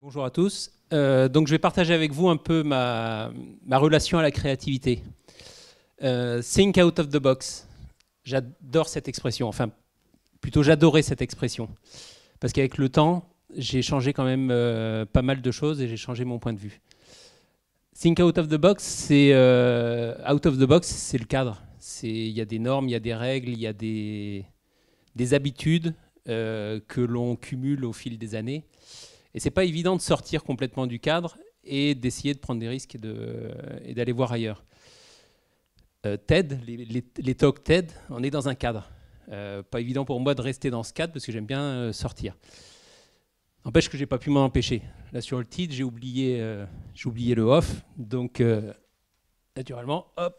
Bonjour à tous. Euh, donc je vais partager avec vous un peu ma, relation à la créativité. Euh, think out of the box. J'adore cette expression. Enfin, plutôt j'adorais cette expression. Parce qu'avec le temps, j'ai changé quand même euh, pas mal de choses et j'ai changé mon point de vue. Think out of the box, c'est out of the box, c'est le cadre. Il y a des normes, il y a des règles, il y a des, des habitudes que l'on cumule au fil des années. Et c'est pas évident de sortir complètement du cadre et d'essayer de prendre des risques et d'aller voir ailleurs. Euh, TED, les, talks TED, on est dans un cadre. Euh, pas évident pour moi de rester dans ce cadre parce que j'aime bien euh, sortir. N'empêche que j'ai pas pu m'en empêcher. Là sur le titre, j'ai oublié, j'ai oublié le off, donc naturellement, hop,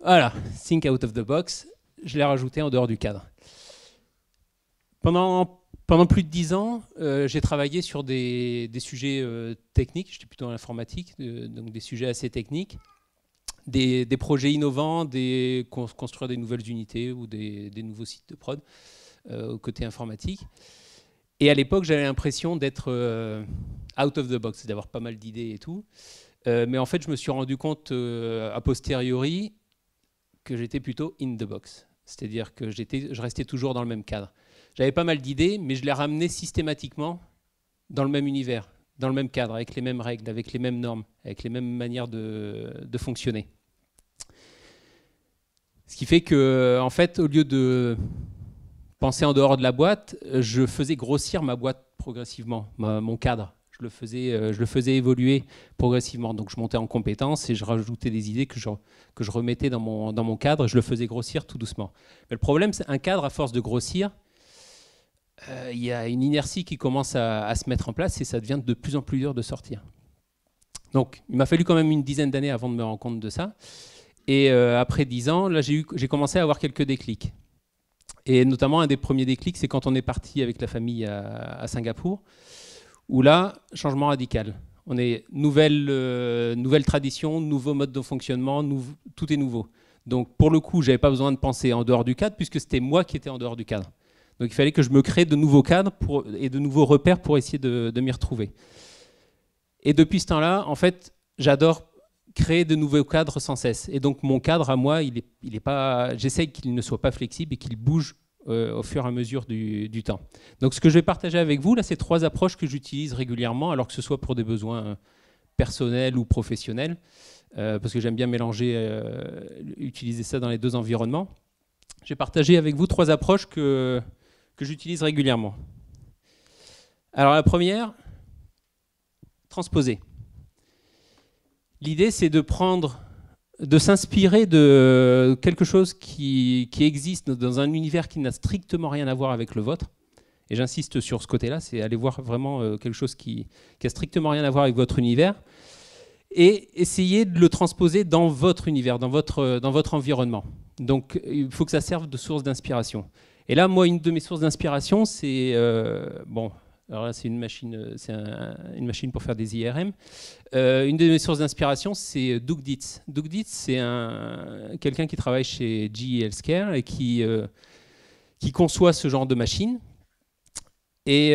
voilà, think out of the box. Je l'ai rajouté en dehors du cadre. Pendant pendant plus de dix ans, euh, j'ai travaillé sur des, sujets euh, techniques, j'étais plutôt en informatique, euh, donc des sujets assez techniques, des, projets innovants, des, construire des nouvelles unités ou des, des nouveaux sites de prod au côté informatique. Et à l'époque, j'avais l'impression d'être out of the box, d'avoir pas mal d'idées et tout. mais en fait, je me suis rendu compte a posteriori que j'étais plutôt in the box. C'est-à-dire que je restais toujours dans le même cadre. J'avais pas mal d'idées, mais je les ramenais systématiquement dans le même univers, dans le même cadre, avec les mêmes règles, avec les mêmes normes, avec les mêmes manières de, fonctionner. Ce qui fait que, en fait, au lieu de penser en dehors de la boîte, je faisais grossir ma boîte progressivement, mon cadre. Je le, faisais, euh, je le faisais évoluer progressivement. Donc je montais en compétences et je rajoutais des idées que je, que je remettais dans mon, dans mon cadre et je le faisais grossir tout doucement. Mais le problème, c'est un cadre, à force de grossir, euh, il y a une inertie qui commence à, se mettre en place et ça devient de plus en plus dur de sortir. Donc, il m'a fallu quand même une dizaine d'années avant de me rendre compte de ça. Et euh, après dix ans, là, j'ai commencé à avoir quelques déclics. Et notamment, un des premiers déclics, c'est quand on est parti avec la famille à, Singapour, où là, changement radical. On est nouvelle, euh, tradition, nouveau mode de fonctionnement, tout est nouveau. Donc, pour le coup, j'avais pas besoin de penser en dehors du cadre, puisque c'était moi qui étais en dehors du cadre. Donc il fallait que je me crée de nouveaux cadres et de nouveaux repères pour essayer de, m'y retrouver. Et depuis ce temps-là, en fait, j'adore créer de nouveaux cadres sans cesse. Et donc mon cadre à moi, il est, est pas, j'essaye qu'il ne soit pas flexible et qu'il bouge euh, au fur et à mesure du, temps. Donc ce que je vais partager avec vous, là, c'est trois approches que j'utilise régulièrement, alors que ce soit pour des besoins personnels ou professionnels, euh, parce que j'aime bien mélanger, euh, utiliser ça dans les deux environnements. J'ai partagé avec vous trois approches que, que j'utilise régulièrement. Alors la première, transposer. L'idée, c'est de prendre, de s'inspirer de quelque chose qui, existe dans un univers qui n'a strictement rien à voir avec le vôtre. Et j'insiste sur ce côté-là, c'est aller voir vraiment euh, quelque chose qui, n'a strictement rien à voir avec votre univers et essayer de le transposer dans votre univers, dans votre, dans votre environnement. Donc il faut que ça serve de source d'inspiration. Et là, moi, une de mes sources d'inspiration, c'est euh, bon. Alors là, c'est une machine, c'est une machine pour faire des IRM. Euh, une de mes sources d'inspiration, c'est Doug Dietz. Doug Dietz, c'est un, quelqu'un qui travaille chez GE Healthcare et qui, euh, qui conçoit ce genre de machine. Et,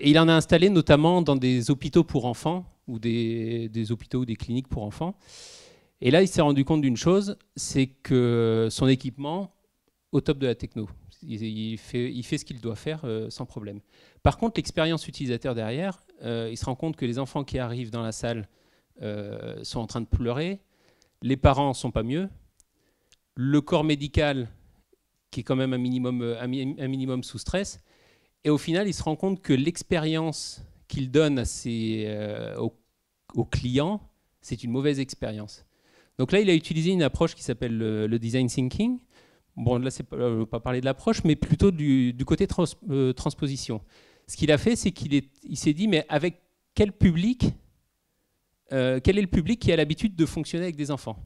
il en a installé notamment dans des hôpitaux pour enfants ou des, des hôpitaux ou des cliniques pour enfants. Et là, il s'est rendu compte d'une chose, c'est que son équipement, au top de la techno. Il, fait, ce qu'il doit faire euh, sans problème. Par contre, l'expérience utilisateur derrière, euh, il se rend compte que les enfants qui arrivent dans la salle euh, sont en train de pleurer, les parents ne sont pas mieux, le corps médical qui est quand même un minimum, un, minimum sous stress, et au final, il se rend compte que l'expérience qu'il donne à aux, clients, c'est une mauvaise expérience. Donc là, il a utilisé une approche qui s'appelle le design thinking, bon là, je ne veux pas parler de l'approche, mais plutôt du, côté euh, transposition. Ce qu'il a fait, c'est qu'il s'est dit, mais avec quel public, euh, quel est le public qui a l'habitude de fonctionner avec des enfants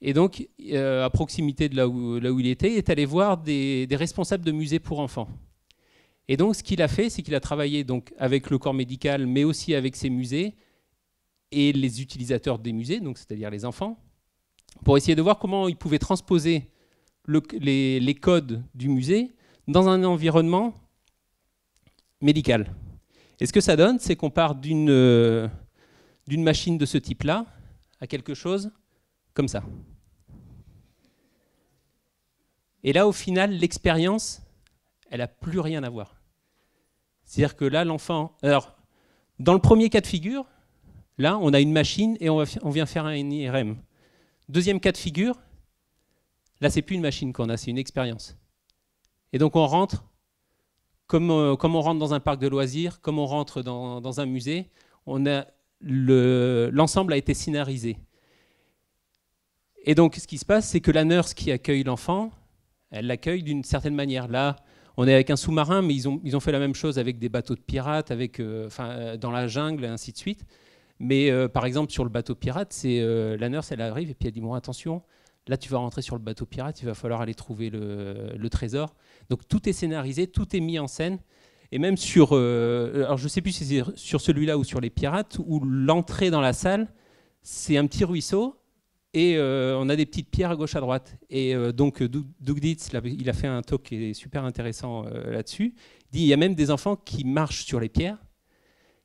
Et donc, euh, à proximité de là où, il était, il est allé voir des, responsables de musées pour enfants. Et donc, ce qu'il a fait, c'est qu'il a travaillé donc avec le corps médical, mais aussi avec ses musées et les utilisateurs des musées, donc c'est-à-dire les enfants, pour essayer de voir comment ils pouvaient transposer les, codes du musée dans un environnement médical. Et ce que ça donne, c'est qu'on part d'une euh, machine de ce type-là à quelque chose comme ça. Et là, au final, l'expérience, elle n'a plus rien à voir. C'est-à-dire que là, l'enfant... Alors, dans le premier cas de figure, là, on a une machine et on, on vient faire un IRM. Deuxième cas de figure, Là, c'est plus une machine qu'on a, c'est une expérience. Et donc on rentre, comme on, euh, comme on, rentre dans un parc de loisirs, comme on rentre dans, un musée, l'ensemble a été scénarisé. Et donc ce qui se passe, c'est que la nurse qui accueille l'enfant, elle l'accueille d'une certaine manière. Là, on est avec un sous-marin, mais ils ont, ils ont, fait la même chose avec des bateaux de pirates, avec, euh, euh, dans la jungle, et ainsi de suite. Mais par exemple, sur le bateau pirate, c'est la nurse, elle arrive et puis elle dit, bon, attention, Là, tu vas rentrer sur le bateau pirate, il va falloir aller trouver le, trésor. Donc tout est scénarisé, tout est mis en scène. Et même sur, euh, alors je sais plus si c'est sur celui-là ou sur les pirates, où l'entrée dans la salle, c'est un petit ruisseau et euh, on a des petites pierres à gauche à droite. Et euh, donc Doug Ditz, il a fait un talk qui est super intéressant là-dessus. Dit il y a même des enfants qui marchent sur les pierres,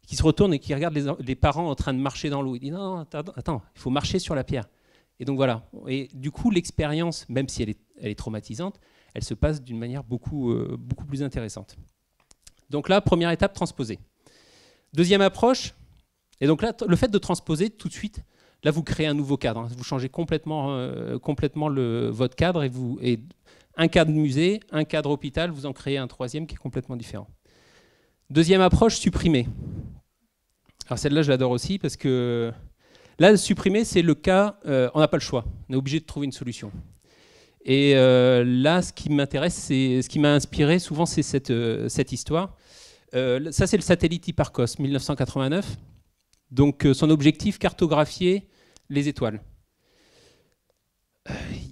qui se retournent et qui regardent les, parents en train de marcher dans l'eau. Il dit non, attends, il faut marcher sur la pierre. Et donc voilà. Et du coup, l'expérience, même si elle est, traumatisante, elle se passe d'une manière beaucoup, euh, beaucoup plus intéressante. Donc là, première étape, transposer. Deuxième approche, et donc là, le fait de transposer tout de suite, là, vous créez un nouveau cadre. Hein. Vous changez complètement, euh, complètement le, votre cadre et, vous, et un cadre musée, un cadre hôpital, vous en créez un troisième qui est complètement différent. Deuxième approche, supprimer. Alors celle-là, je l'adore aussi parce que Là, supprimer, c'est le cas, euh, on n'a pas le choix, on est obligé de trouver une solution. Et euh, là, ce qui m'intéresse, ce qui m'a inspiré souvent, c'est cette, euh, histoire. ça, c'est le satellite Hipparcos, 1989. Donc, son objectif, cartographier les étoiles.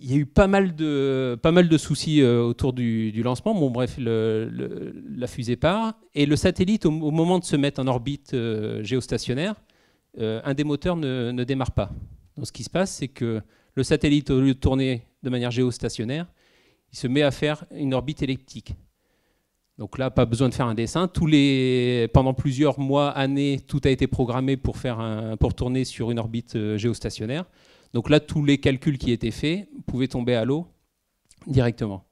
Il y a eu pas mal de, pas mal de soucis autour du, lancement. Bon, bref, la fusée part. Et le satellite, au, moment de se mettre en orbite géostationnaire, euh, un des moteurs ne, démarre pas. Donc ce qui se passe, c'est que le satellite, au lieu de tourner de manière géostationnaire, il se met à faire une orbite elliptique. Donc là, pas besoin de faire un dessin. Tous les, pendant plusieurs mois, années, tout a été programmé pour, faire pour tourner sur une orbite euh, géostationnaire. Donc là, tous les calculs qui étaient faits pouvaient tomber à l'eau directement.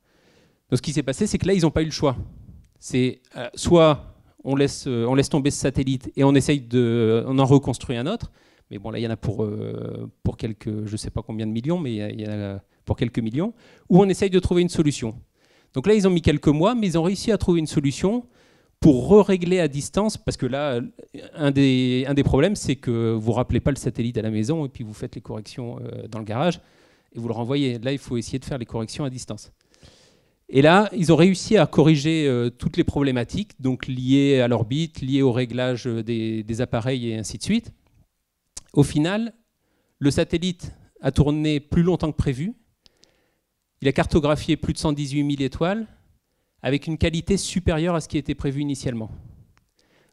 Donc ce qui s'est passé, c'est que là, ils n'ont pas eu le choix. C'est euh, soit euh, on laisse, tomber ce satellite et on essaye de, euh, on en reconstruit un autre. Mais bon, là, il y en a pour, euh, pour quelques, je sais pas combien de millions, mais il y, en a pour quelques millions, où on essaye de trouver une solution. Donc là, ils ont mis quelques mois, mais ils ont réussi à trouver une solution pour régler à distance, parce que là, un des, un des problèmes, c'est que vous ne rappelez pas le satellite à la maison, et puis vous faites les corrections dans le garage, et vous le renvoyez. Là, il faut essayer de faire les corrections à distance. Et là, ils ont réussi à corriger euh, toutes les problématiques, donc liées à l'orbite, liées au réglage des, appareils et ainsi de suite. Au final, le satellite a tourné plus longtemps que prévu. Il a cartographié plus de 118 000 étoiles avec une qualité supérieure à ce qui était prévu initialement.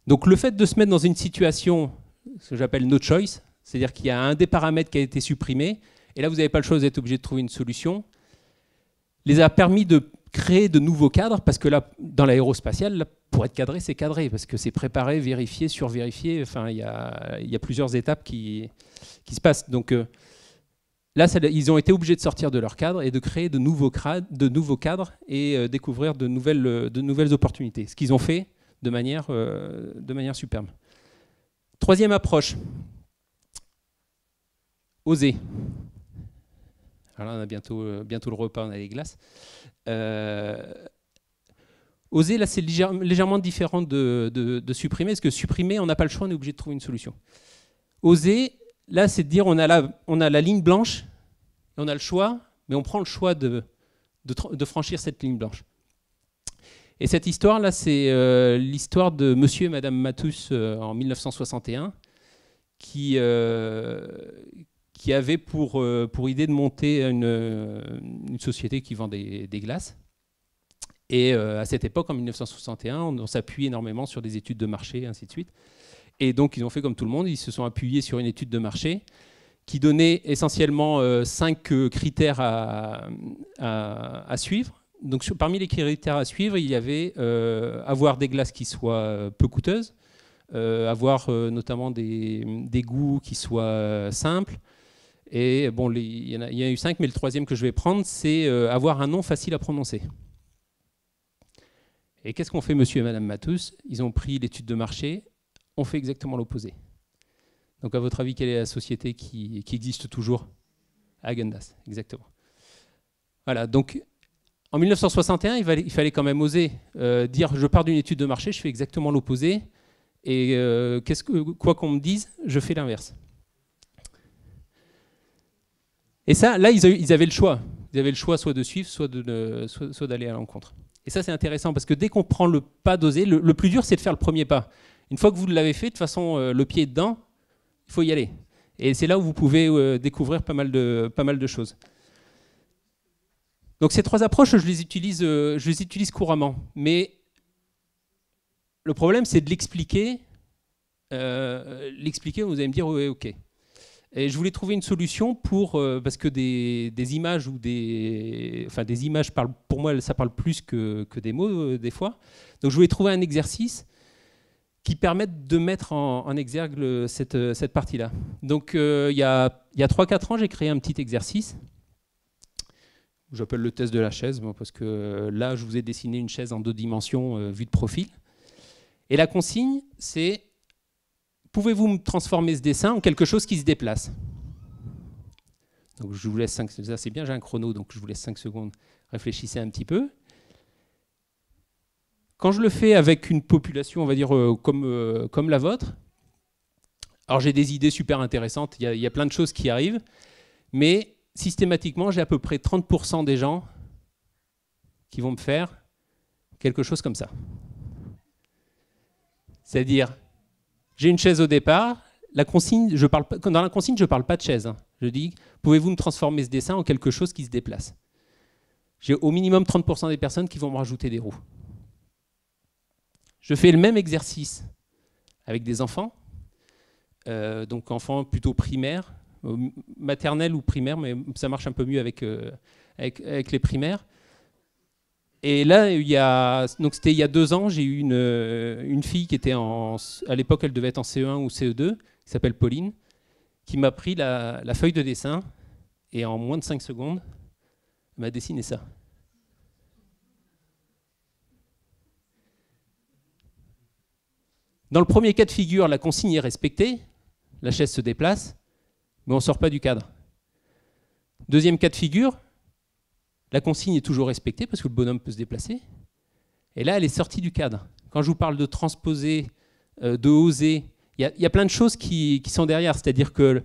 Donc le fait de se mettre dans une situation, ce que j'appelle no choice, c'est-à-dire qu'il y a un des paramètres qui a été supprimé, et là vous n'avez pas le choix, vous êtes obligé de trouver une solution, les a permis de créer de nouveaux cadres, parce que là, dans l'aérospatiale, pour être cadré, c'est cadré, parce que c'est préparé, vérifié, survérifié, enfin, il y a, plusieurs étapes qui, qui se passent. Donc euh, là, ils ont été obligés de sortir de leur cadre et de créer de nouveaux, de nouveaux cadres et euh, découvrir de nouvelles, euh, de nouvelles opportunités, ce qu'ils ont fait de manière, de manière superbe. Troisième approche, oser. Alors là, on a euh, bientôt, le repas, on a les glaces. Euh, Oser, là, c'est légèrement différent de, supprimer, parce que supprimer, on n'a pas le choix, on est obligé de trouver une solution. Oser, là, c'est de dire on a, la, ligne blanche, on a le choix, mais on prend le choix de, de franchir cette ligne blanche. Et cette histoire, là, c'est euh, l'histoire de monsieur et madame Matus en 1961, qui, qui avait pour, euh, pour idée de monter une, euh, société qui vend des, glaces. Et euh, à cette époque, en 1961, on, s'appuie énormément sur des études de marché, ainsi de suite. Et donc, ils ont fait comme tout le monde, ils se sont appuyés sur une étude de marché qui donnait essentiellement cinq critères à, suivre. Donc, parmi les critères à suivre, il y avait avoir des glaces qui soient peu coûteuses, avoir notamment des, goûts qui soient simples, et bon, il y, en a eu cinq, mais le troisième que je vais prendre, c'est euh, avoir un nom facile à prononcer. Et qu'est-ce qu'on fait, monsieur et madame Matus Ils ont pris l'étude de marché, on fait exactement l'opposé. Donc, à votre avis, quelle est la société qui, existe toujours Agendas, exactement. Voilà, donc en 1961, il, fallait, il fallait quand même oser euh, dire je pars d'une étude de marché, je fais exactement l'opposé, et euh, qu'est-ce que, quoi qu'on me dise, je fais l'inverse. Et ça, là, ils, avaient le choix. Ils avaient le choix soit de suivre, soit d'aller soit, d'aller à l'encontre. Et ça, c'est intéressant parce que dès qu'on prend le pas dosé, le, plus dur, c'est de faire le premier pas. Une fois que vous l'avez fait, de toute façon, euh, le pied est dedans, il faut y aller. Et c'est là où vous pouvez euh, découvrir pas mal, de, pas mal de choses. Donc ces trois approches, je les utilise, euh, je les utilise couramment. Mais le problème, c'est de l'expliquer. l'expliquer, vous allez me dire, oui, ok. Et je voulais trouver une solution pour euh, parce que des, des, images ou des enfin des images parlent pour moi ça parle plus que, que des mots euh, des fois. Donc je voulais trouver un exercice qui permette de mettre en, exergue cette, euh, cette partie-là. Donc il y a, il y a 3-4 ans, j'ai créé un petit exercice. J'appelle le test de la chaise, parce que là, je vous ai dessiné une chaise en deux dimensions vue de profil. Et la consigne, c'est pouvez-vous me transformer ce dessin en quelque chose qui se déplace Donc je vous laisse 5 secondes, c'est bien, j'ai un chrono, donc je vous laisse 5 secondes, réfléchissez un petit peu. Quand je le fais avec une population, on va dire, euh, comme, euh, comme la vôtre, alors j'ai des idées super intéressantes, il y, y, a plein de choses qui arrivent, mais systématiquement, j'ai à peu près 30% des gens qui vont me faire quelque chose comme ça. C'est-à-dire j'ai une chaise au départ. dans la consigne, je ne parle pas de chaise. Hein. Je dis, pouvez-vous me transformer ce dessin en quelque chose qui se déplace J'ai au minimum 30% des personnes qui vont me rajouter des roues. Je fais le même exercice avec des enfants, euh, donc enfants plutôt primaires, euh, maternels ou primaires, mais ça marche un peu mieux avec euh, les primaires. Et là, il y a, donc c'était il y a deux ans, j'ai eu une, euh, fille qui était en, à l'époque, elle devait être en CE1 ou CE2, qui s'appelle Pauline, qui m'a pris la, feuille de dessin et en moins de cinq secondes, m'a dessiné ça. Dans le premier cas de figure, la consigne est respectée, la chaise se déplace, mais on ne sort pas du cadre. Deuxième cas de figure, la consigne est toujours respectée parce que le bonhomme peut se déplacer. Et là, elle est sortie du cadre. Quand je vous parle de transposer, euh, de oser, il y, a plein de choses qui, sont derrière. C'est-à-dire que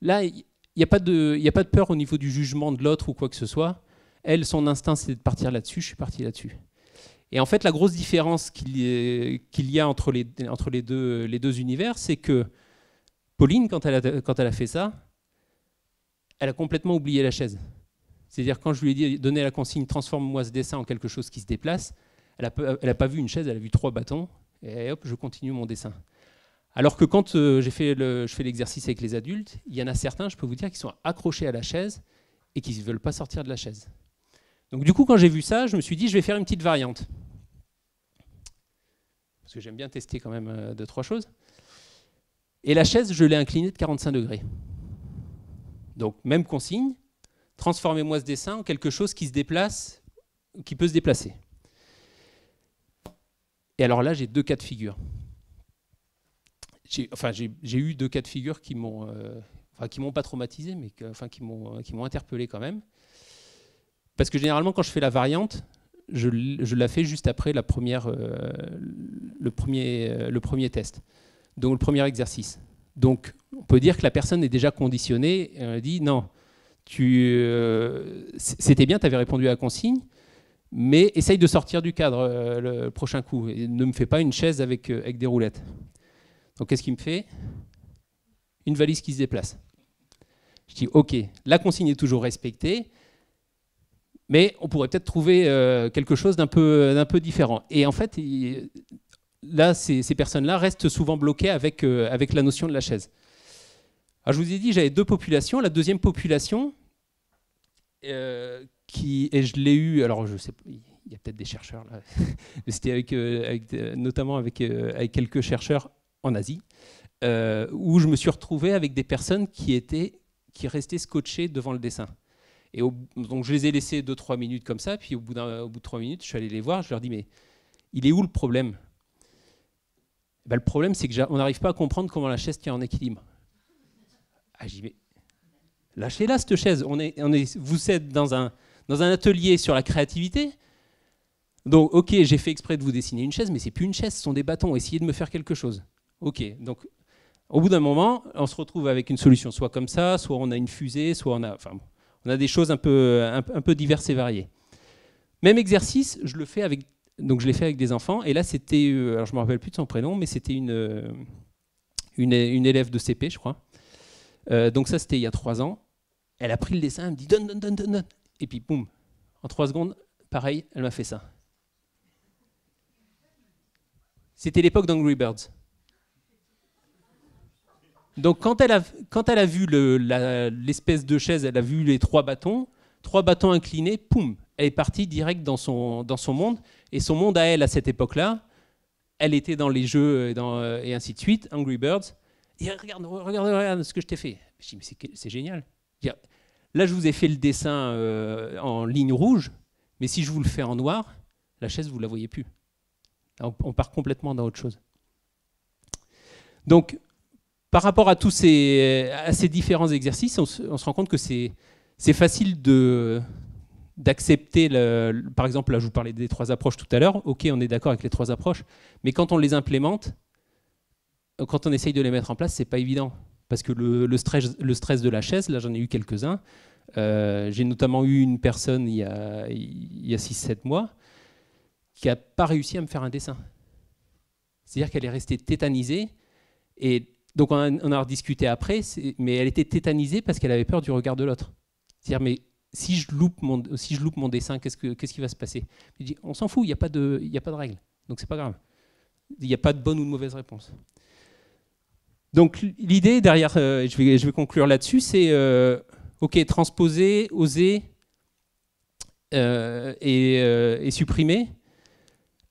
là, il n'y a, pas de peur au niveau du jugement de l'autre ou quoi que ce soit. Elle, son instinct, c'est de partir là-dessus. Je suis parti là-dessus. Et en fait, la grosse différence qu'il y, a entre les, deux, univers, c'est que Pauline, quand elle a fait ça, elle a complètement oublié la chaise. C'est-à-dire, quand je lui ai dit, donné la consigne, transforme-moi ce dessin en quelque chose qui se déplace, elle n'a pas vu une chaise, elle a vu trois bâtons, et hop, je continue mon dessin. Alors que quand euh, je fais l'exercice avec les adultes, il y en a certains, je peux vous dire, qui sont accrochés à la chaise et qui ne veulent pas sortir de la chaise. Donc du coup, quand j'ai vu ça, je me suis dit, je vais faire une petite variante. Parce que j'aime bien tester quand même euh, deux, trois choses. Et la chaise, je l'ai inclinée de 45 degrés. Donc même consigne, transformez-moi ce dessin en quelque chose qui se déplace, qui peut se déplacer. Et alors là, j'ai deux cas de figure. Enfin, j'ai eu deux cas de figure qui m'ont, euh, qui m'ont pas traumatisé, mais euh, qui m'ont, interpellé quand même. Parce que généralement, quand je fais la variante, je, la fais juste après la première, euh, le premier, le premier test, donc le premier exercice. Donc, on peut dire que la personne est déjà conditionnée. Et on dit non, tu, euh, c'était bien, tu avais répondu à la consigne, mais essaye de sortir du cadre euh, le prochain coup. Et ne me fais pas une chaise avec, euh, avec des roulettes. Donc qu'est-ce qu'il me fait Une valise qui se déplace. Je dis, ok, la consigne est toujours respectée, mais on pourrait peut-être trouver quelque chose d'un peu, d'un peu différent. Et en fait, là, ces, personnes-là restent souvent bloquées avec, avec la notion de la chaise. Alors, je vous ai dit, j'avais deux populations. La deuxième population, euh, et je l'ai eu, alors je sais il y a peut-être des chercheurs là, mais c'était avec, euh, euh, notamment avec, quelques chercheurs en Asie, où je me suis retrouvé avec des personnes qui, étaient, qui restaient scotchées devant le dessin. Et donc je les ai laissés 2-3 minutes comme ça, puis au bout, bout de 3 minutes, je suis allé les voir, je leur dis, mais il est où le problème ben, Le problème, c'est qu'on n'arrive pas à comprendre comment la chaise tient en équilibre. Ah, j'y vais lâchez-la cette chaise. On est, on est, vous êtes dans un, dans un atelier sur la créativité. Donc, ok, j'ai fait exprès de vous dessiner une chaise, mais c'est plus une chaise, ce sont des bâtons. Essayez de me faire quelque chose. Ok, donc au bout d'un moment, on se retrouve avec une solution, soit comme ça, soit on a une fusée, soit on a, enfin, on a des choses un peu, peu diverses et variées. Même exercice, je le fais avec, donc je l'ai fait avec des enfants, et là c'était, euh, alors je me rappelle plus de son prénom, mais c'était une, euh, une élève de CP, je crois, euh, donc ça, c'était il y a trois ans. Elle a pris le dessin, elle me dit dun dun dun dun Et puis boum, en trois secondes, pareil, elle m'a fait ça. C'était l'époque d'Angry Birds. Donc quand elle a, quand elle a vu l'espèce de chaise, elle a vu les trois bâtons, trois bâtons inclinés, poum, elle est partie direct dans son, dans son monde. Et son monde à elle, à cette époque-là, elle était dans les jeux et, et ainsi de suite, Angry Birds regarde, regarde, ce que je t'ai fait. Je dis, mais c'est génial. Là, je vous ai fait le dessin euh, en ligne rouge, mais si je vous le fais en noir, la chaise, vous ne la voyez plus. on, part complètement dans autre chose. Donc, par rapport à tous ces, différents exercices, on se, rend compte que c'est facile d'accepter, par exemple, là je vous parlais des trois approches tout à l'heure, ok on est d'accord avec les trois approches, mais quand on les implémente, quand on essaye de les mettre en place, c'est pas évident. Parce que le, stress, de la chaise, là j'en ai eu quelques-uns. Euh, j'ai notamment eu une personne il y a, 6-7 mois qui n'a pas réussi à me faire un dessin. C'est-à-dire qu'elle est restée tétanisée. Et donc on a, a rediscuté après, mais elle était tétanisée parce qu'elle avait peur du regard de l'autre. C'est-à-dire, mais si je loupe mon, dessin, qu'est-ce, qui va se passer On s'en fout, il n'y a, pas de, y a pas de règle. Donc c'est pas grave. Il n'y a pas de bonne ou de mauvaise réponse. Donc l'idée derrière, euh, je, vais, je, vais, conclure là-dessus, c'est euh, ok, transposer, oser euh, et, supprimer.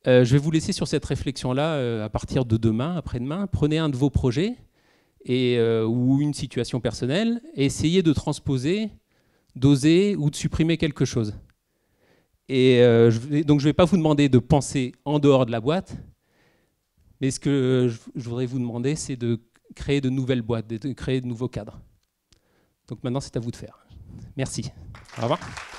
je vais vous laisser sur cette réflexion-là à partir de demain, après-demain. Prenez un de vos projets et, ou une situation personnelle et essayez de transposer, d'oser ou de supprimer quelque chose. Et donc je ne vais pas vous demander de penser en dehors de la boîte, mais ce que je voudrais vous demander, c'est de créer de nouvelles boîtes, créer de nouveaux cadres. Donc maintenant, c'est à vous de faire. Merci. Au revoir.